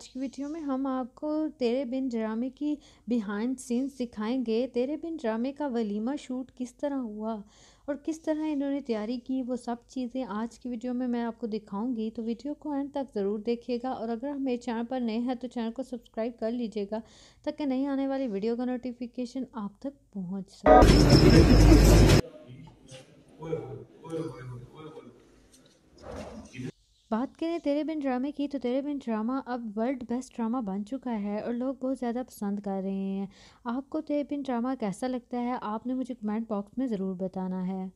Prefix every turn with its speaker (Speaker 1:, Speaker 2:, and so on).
Speaker 1: आज की वीडियो में हम आपको तेरे बिन ड्रामे की बिहाइंड सीन्स दिखाएंगे तेरे बिन ड्रामे का वलीमा शूट किस तरह हुआ और किस तरह इन्होंने तैयारी की वो सब चीज़ें आज की वीडियो में मैं आपको दिखाऊंगी तो वीडियो को एंड तक ज़रूर देखिएगा और अगर हम मेरे चैनल पर नए हैं तो चैनल को सब्सक्राइब कर लीजिएगा ताकि नई आने वाली वीडियो का नोटिफिकेशन आप तक पहुँच सके बात करें तेरे बिन ड्रामे की तो तेरे बिन ड्रामा अब वर्ल्ड बेस्ट ड्रामा बन चुका है और लोग बहुत ज़्यादा पसंद कर रहे हैं आपको तेरे बिन ड्रामा कैसा लगता है आपने मुझे कमेंट बॉक्स में ज़रूर बताना है